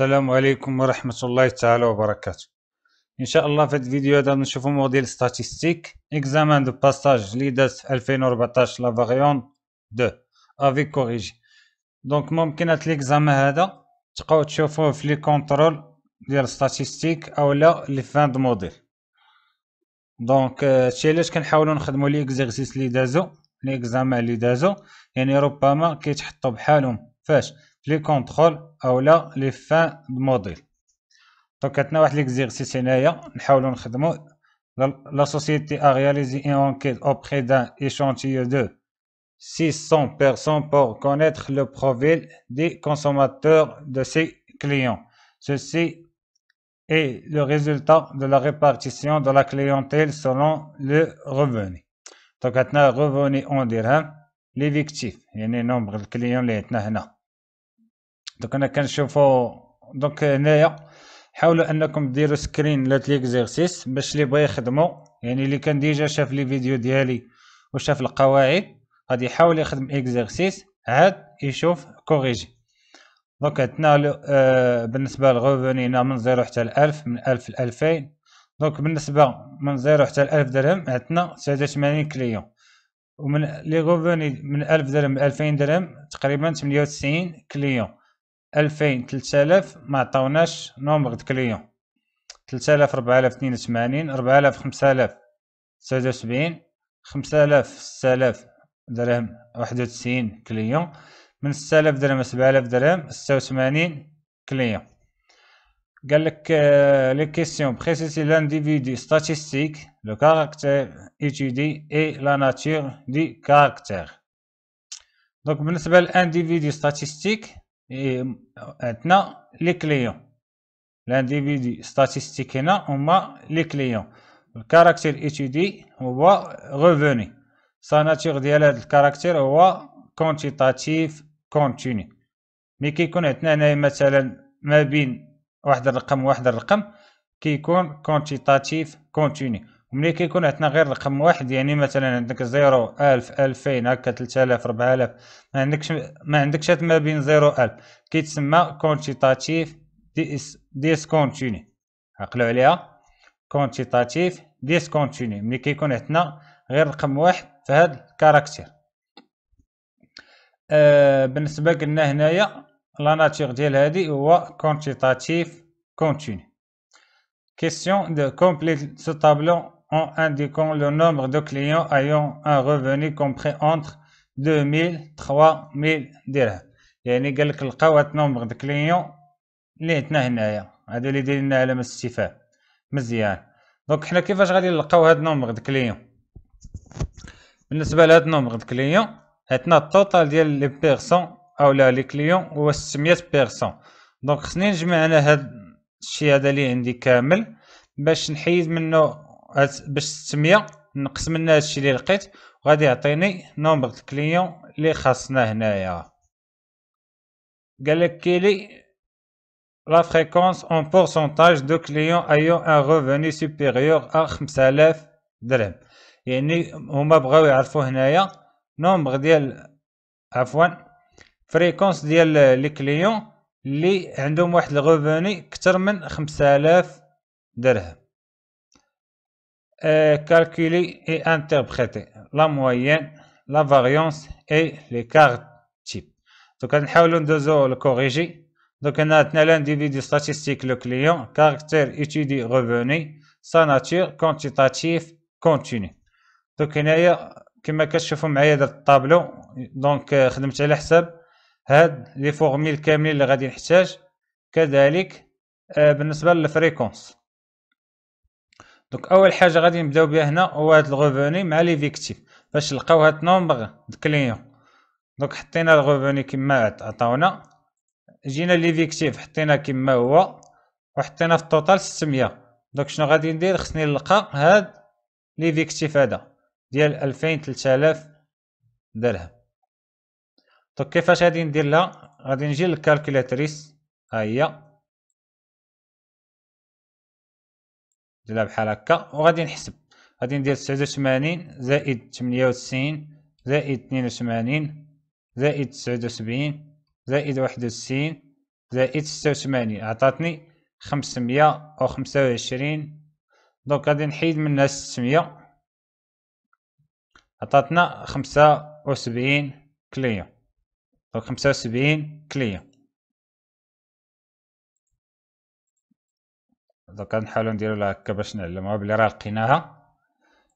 السلام عليكم ورحمة الله تعالى وبركاته إن شاء الله في الفيديو هذا نشوف موديل ستاتيستيك إكزامان دو باساج ليدات دات في 2014 لا فاريون 2 أفي كوريجي دونك ممكن هاد الإكزامان هذا تبقاو تشوفوه في لي كونترول ديال ستاتيستيك لا لي فان دو موديل دونك هادشي euh, علاش كنحاولو نخدمو لي إكزيرسيس اللي دازو لي إكزامان اللي دازو يعني ربما كيتحطو بحالهم فاش contrôles et les fins fins de modèle. عندنا واحد a La société a réalisé une enquête auprès d'un échantillon de 600 personnes pour connaître le profil des consommateurs de ses clients. Ceci est le résultat de la répartition de la clientèle selon le revenu. Donc, on a revenu en dirham, a un nombre de clients اللي عندنا دوك انا كنشوفو دوك هنايا حاولوا انكم ديروا سكرين لهاد ليكزيرسيس باش اللي بغا يخدمو يعني اللي كان ديجا شاف لي فيديو ديالي وشاف القواعد غادي يحاول يخدم اكزرسيس عاد يشوف كوريجي دونك عندنا آه بالنسبه للغوفوني هنا من زيرو حتى الألف من ألف لألفين دونك بالنسبه من زيرو حتى الألف درهم عندنا سادة وثمانين كليون ومن لي غوفوني من ألف درهم لألفين درهم تقريبا تمنية وتسعين كليون ألفين تلت آلاف ما عطاوناش نومبغ د كليون تلت آلاف ربعة آلاف اثنين وثمانين ربعة آلاف آلاف تسعود وسبعين خمسة آلاف ستة آلاف درهم واحد وتسعين كليون من ستالاف آلاف درهم سبعالاف آلاف درهم ستة وثمانين كليون قال لك لي كيسيون بريسيسي لانديفيدي ستاتيستيك لو كاركتير ايتيدي اي لا ناتور دي كاركتير دونك بالنسبه لانديفيدي ستاتيستيك عندنا إيه، لي كليون لانديفيدي ستاتيستيك هنا هما لي كليون الكاركتير اتيدي هو غوفوني ساناتيغ ديال هاد الكاركتير هو كونتيتاتيف كونتيني مي كيكون عندنا هنايا مثلا ما بين واحد الرقم واحد الرقم كيكون كونتيتاتيف كونتيني وملي كيكون عندنا غير رقم واحد يعني مثلا عندك زيرو الف الفين هكا تلتالاف ربعالاف ما عندكش ما عندكش ما بين زيرو الف كيتسمى كونتيتاتيف ديس ديسكونتيني عقلوا عليها كونتيتاتيف ديسكونتيني ملي كيكون عندنا غير رقم واحد في هاد الكاركتير آه بالنسبه قلنا هنايا لا ناتيغ ديال هادي هو كونتيتاتيف كونتيني كيسيون دو كومبليت سو طابلو en indiquant le nombre de clients ayant un revenu compris entre 2000 3000 درهم يعني قال لك لقاو نومبر د كليون اللي عندنا هنايا هادو اللي دايرين لنا علامه استفهام مزيان دونك حنا كيفاش غادي نلقاو هاد نومبر د كليون بالنسبه لهاد نومبر د كليون عندنا التوتال ديال لي بيرسون اولا لي كليون هو 600 بيرسون دونك خصني نجمع انا هاد الشيء هذا اللي عندي كامل باش نحيد منه باش التسميه نقسم لنا هادشي اللي لقيت وغادي يعطيني نومبر الكليون اللي خاصنا هنايا قال لك كيلي لا فريكونس اون بورسونتاج دو كليون ايو ان ريفوني سوبيريور ا 5000 درهم يعني هما بغاو يعرفوا هنايا نومبر ديال عفوا فريكونس ديال لي كليون اللي عندهم واحد الغوفوني كتر من 5000 درهم euh, calculer et interpréter la moyenne, la variance et l'écart type. Donc, on va essayer le corriger. Donc, on a l'individu statistique, le client, caractère étudié, revenu, sa nature, quantitatif, continu. Donc, on a كما كتشوفوا معايا هذا الطابلو دونك خدمت على حساب هاد لي فورميل كاملين اللي غادي نحتاج كذلك بالنسبه للفريكونس دونك اول حاجه غادي نبداو بها هنا هو هاد الغوفوني مع لي فيكتيف باش نلقاو هاد نومبر د كليون دونك حطينا الغوفوني كما عطاونا جينا لي فيكتيف حطينا كما هو وحطينا في التوتال 600 دونك شنو غادي ندير خصني نلقى هاد لي فيكتيف هذا ديال 2000 3000 درهم دونك كيفاش غادي ندير لها غادي نجي للكالكولاتريس ها هي بحال هكا وغادي نحسب غادي ندير تسعود وثمانين زائد تمنية وتسعين زائد اثنين وثمانين زائد تسعود وسبعين زائد واحد وستين زائد ستة وثمانين عطاتني خمسمية وخمسة وعشرين دونك غادي نحيد منها ستمية عطاتنا خمسة وسبعين كلية دونك خمسة وسبعين كلية دونك غنحاولو نديرو لها هكا باش نعلموها بلي راه لقيناها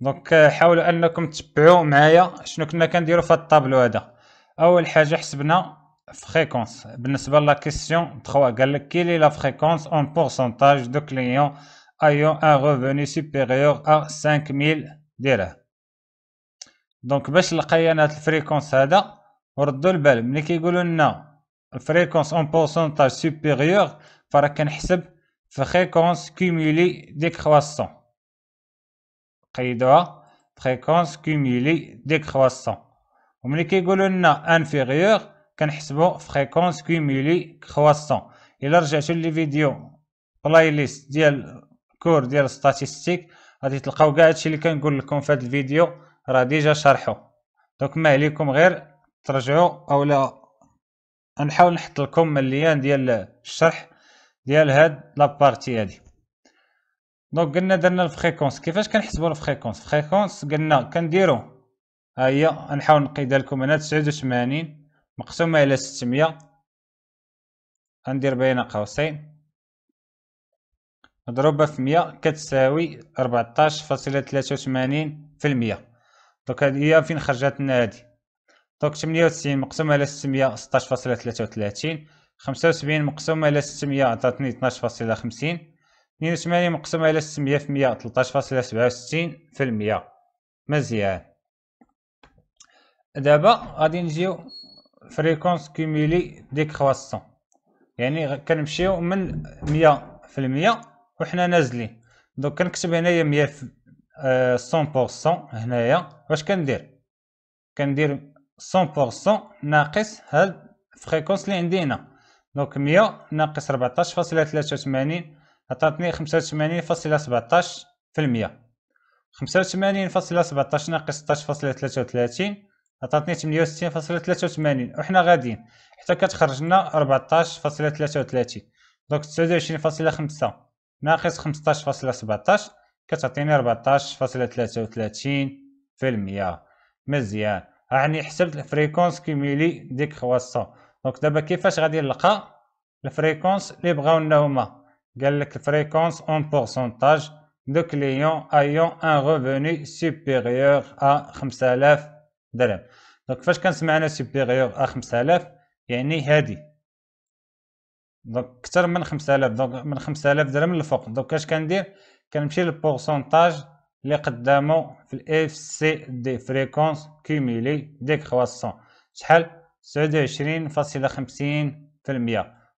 دونك حاولوا انكم تتبعوا معايا شنو كنا كنديروا في الطابلو هذا اول حاجه حسبنا فريكونس بالنسبه لا كيسيون 3 قال لك كيلي لا فريكونس اون بورسونتاج دو كليون ايو ان ريفوني سوبيريور ا 5000 درهم دونك باش لقينا هاد الفريكونس هذا وردوا البال ملي كيقولوا لنا الفريكونس اون بورسونتاج سوبيريور فراه كنحسب فريكونس كومولي ديكرواسون قيدوها فريكونس كومولي ديكرواسون وملي كيقولوا لنا انفيريور كنحسبوا فريكونس كومولي كرواسون الا رجعتوا فيديو بلاي ليست ديال كور ديال ستاتستيك غادي تلقاو كاع هادشي اللي كنقول لكم في هذا الفيديو راه ديجا شرحو دونك ما عليكم غير ترجعوا اولا نحاول نحط لكم الليان ديال الشرح ديال هاد لابارتي هادي دونك قلنا درنا الفريكونس كيفاش كنحسبوا الفريكونس فريكونس قلنا كنديروا ها هي نحاول نقيدها لكم هنا 89 مقسومه الى 600 غندير بين قوسين مضروبه في 100 كتساوي 14.83% في دونك هذه هي فين خرجت لنا هذه دونك 98 مقسومه على 600 16.33 خمسة وسبعين مقسومة على ستمية عطاتني اثناش فاصلة خمسين اثنين وثمانين مقسومة على ستمية في مية تلطاش فاصلة سبعة وستين في المية مزيان دابا غادي نجيو فريكونس كوميلي ديكخواسون يعني كنمشيو من مية في المية وحنا نازلين دونك كنكتب هنايا مية في صون بورسون هنايا واش كندير كندير صون بورسون ناقص هاد الفريكونس لي عندي هنا دونك مية ناقص ربعتاش فاصلة تلاتة وثمانين عطاتني خمسة وثمانين فاصلة سبعتاش في المية خمسة وثمانين فاصلة سبعتاش ناقص ستاش فاصلة تلاتة وتلاتين عطاتني تمنية وستين فاصلة تلاتة وثمانين وحنا غاديين حتى كتخرج لنا ربعطاش فاصلة تلاتة وتلاتين دونك تسعود وعشرين فاصلة خمسة ناقص خمسطاش فاصلة سبعتاش كتعطيني ربعتاش فاصلة ثلاثة وتلاتين في المية مزيان راني حسبت الفريكونس كيميلي ديك خواسة دونك دابا كيفاش غادي نلقى الفريكونس اللي بغاونا هما قال لك الفريكونس اون بورسونتاج دو كليون ايون ان ريفوني سوبيريور ا 5000 درهم دونك فاش كنسمعنا سوبيريور ا 5000 يعني هادي دونك اكثر من 5000 دونك من 5000 درهم للفوق دونك اش كندير كنمشي للبورسونتاج اللي قدامو في الاف سي دي فريكونس كيميلي كرواسون شحال 29.50%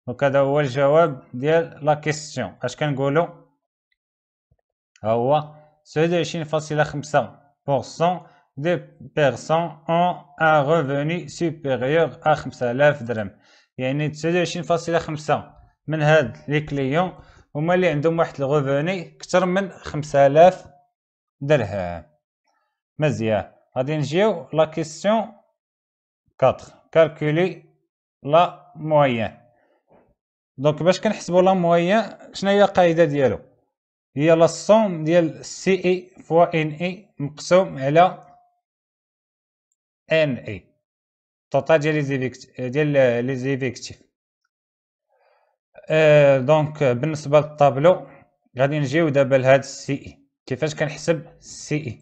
وكذا هو الجواب ديال لا كيسيون اش كنقولوا ها هو 29.5% دي بيرسون اون un ريفوني سوبيريور ا 5000 درهم يعني 29.5 من هاد لي كليون هما اللي عندهم واحد الغوفوني كتر من 5000 درهم مزيان غادي نجيو لا كيسيون 4 كالكولي لا موايان دونك باش كنحسبو لا موايان شناهي القاعده ديالو هي لا صوم ديال سي اي فوا ان اي مقسوم على ان اي طوطال ديال لي زيفيكت ديال لي زيفيكتيف آه، دونك بالنسبه للطابلو غادي نجيو دابا لهاد سي اي كيفاش كنحسب سي اي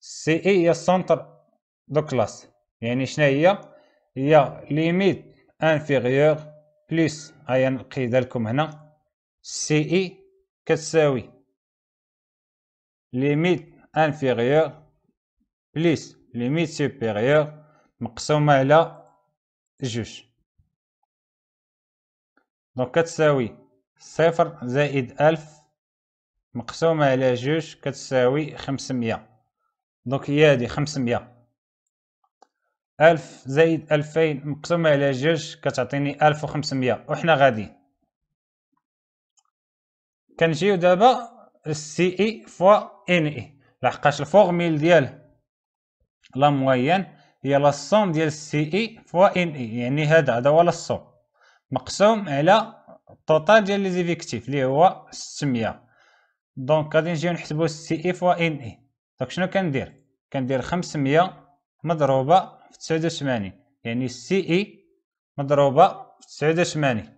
سي اي هي السونتر دو كلاس يعني شنا هي هي ليميت انفيغيور بليس هيا نقيدها لكم هنا سي اي e كتساوي ليميت انفيغيور بليس ليميت سوبيريور مقسومة على جوج دونك كتساوي صفر زائد ألف مقسومة على جوج كتساوي خمسمية دونك هي هادي خمسمية ألف زائد ألفين مقسومة على جوج كتعطيني ألف وخمسمية وحنا غاديين كنجيو دابا السي اي فوا ان اي لحقاش الفورميل ديال لا موين هي لا صوم ديال السي اي فوا ان اي يعني هذا هذا هو لا صوم مقسوم على الطوطال ديال لي زيفيكتيف اللي هو 600 دونك غادي نجيو نحسبو السي اي فوا ان اي دونك شنو كندير كندير 500 مضروبة في تسعود وثمانين يعني سي اي e مضروبة في تسعود وثمانين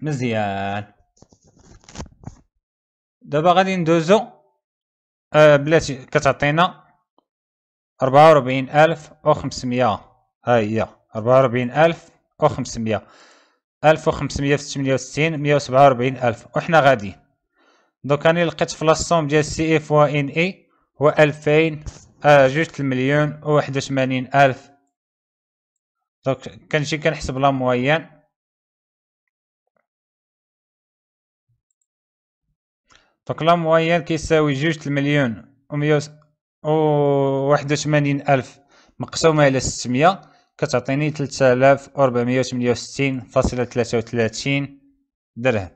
مزيان دابا غادي ندوزو آه بلاتي كتعطينا ربعة وربعين ألف وخمسمية ها هي ربعة وربعين ألف وخمسمية ألف وخمسمية في تمنية وستين مية وسبعة وربعين ألف وحنا غاديين دوك راني لقيت في لاصوم ديال سي اي e فوا ان اي e هو ألفين آه، جوج المليون و واحد وثمانين الف دونك كنجي كنحسب لا موين دونك لا موين كيساوي جوج المليون و مية و واحد وثمانين الف مقسومة على ستمية كتعطيني تلتالاف الاف و ربعمية و ثمانية و ستين فاصلة تلاتة و تلاتين درهم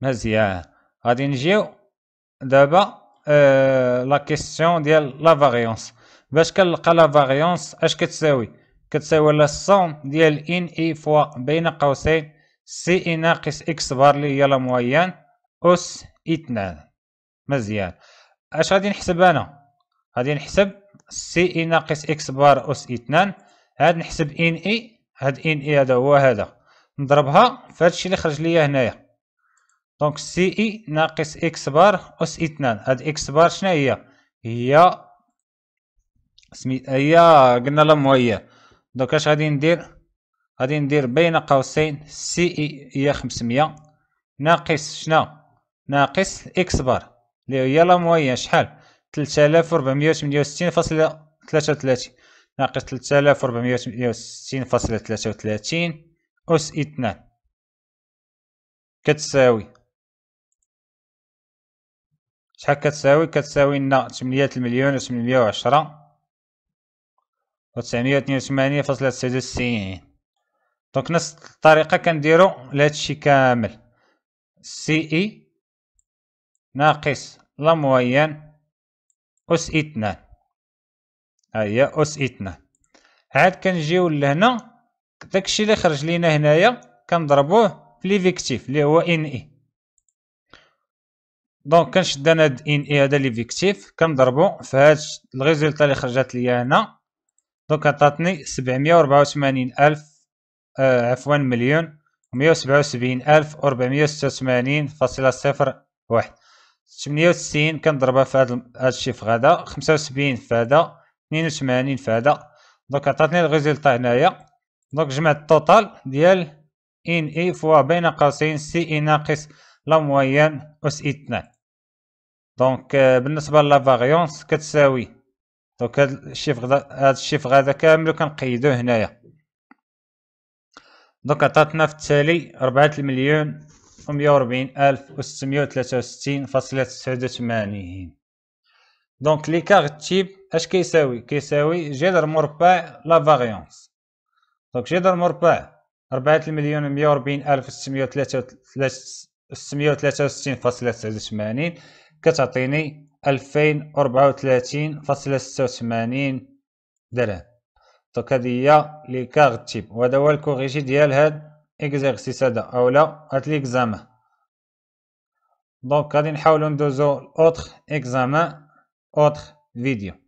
مزيان غادي نجيو دابا لا كيسيون ديال لا فاريونس باش كنلقى لا فاريونس اش كتساوي كتساوي لا سوم ديال ان اي فوا بين قوسين سي اي ناقص اكس بار لي هي لا مويان اس اثنان مزيان اش غادي نحسب انا غادي نحسب سي اي ناقص اكس بار اس اثنان هاد نحسب ان اي هاد ان اي هذا هو هذا نضربها في هادشي اللي خرج ليا هنايا دونك سي اي ناقص اكس بار اس اثنان هاد اكس بار شنا هي هي سميت هي قلنا لا مويه دونك اش غادي ندير غادي ندير بين قوسين سي اي هي 500 ناقص شنا ناقص اكس بار اللي هي لا مويه شحال 3468.33 ناقص 3468.33 اس اثنان كتساوي شحال كتساوي كتساوي لنا 8 المليون و810 و وثنين فاصلة دونك نفس الطريقة كنديرو لهادشي كامل سي اي ناقص لا موين أس اثنان ها هي أس اثنان عاد كنجيو لهنا داكشي اللي خرج لينا هنايا كنضربوه في لي فيكتيف اللي هو ان اي دونك كنشد انا هاد ان اي هذا لي فيكتيف كنضربو في هاد الريزولتا اللي خرجت ليا هنا دونك عطاتني 784 الف آه عفوا مليون مية وسبعة ألف أربعمية وستة فاصلة صفر واحد تمنية كنضربها في هاد الشيف غدا خمسة وسبعين في هذا 82 في هذا دونك عطاتني الريزلتا هنايا دونك جمعت التوتال ديال ان اي فوا بين قوسين سي اي ناقص لا موان اس اي اثنان دونك euh, بالنسبه لا فاريونس كتساوي دونك هاد الشيف هاد الشيفر هذا كامل كنقيدوه هنايا دونك عطاتنا في التالي ربعة المليون و 140 ألف و 663 فاصلة تسعود دونك دونك كاغ تيب اش كيساوي كيساوي جذر مربع لا فاريونس دونك جذر مربع ربعة المليون و 140 ألف وستمية و وستين فاصلة تسعود كتعطيني 2034.86 درهم دونك هذه هي لي تيب وهذا هو الكوريجي ديال هاد اكزيرسيس هذا اولا هاد ليكزامان دونك غادي نحاولو ندوزو لاوتر اكزامان اوتر فيديو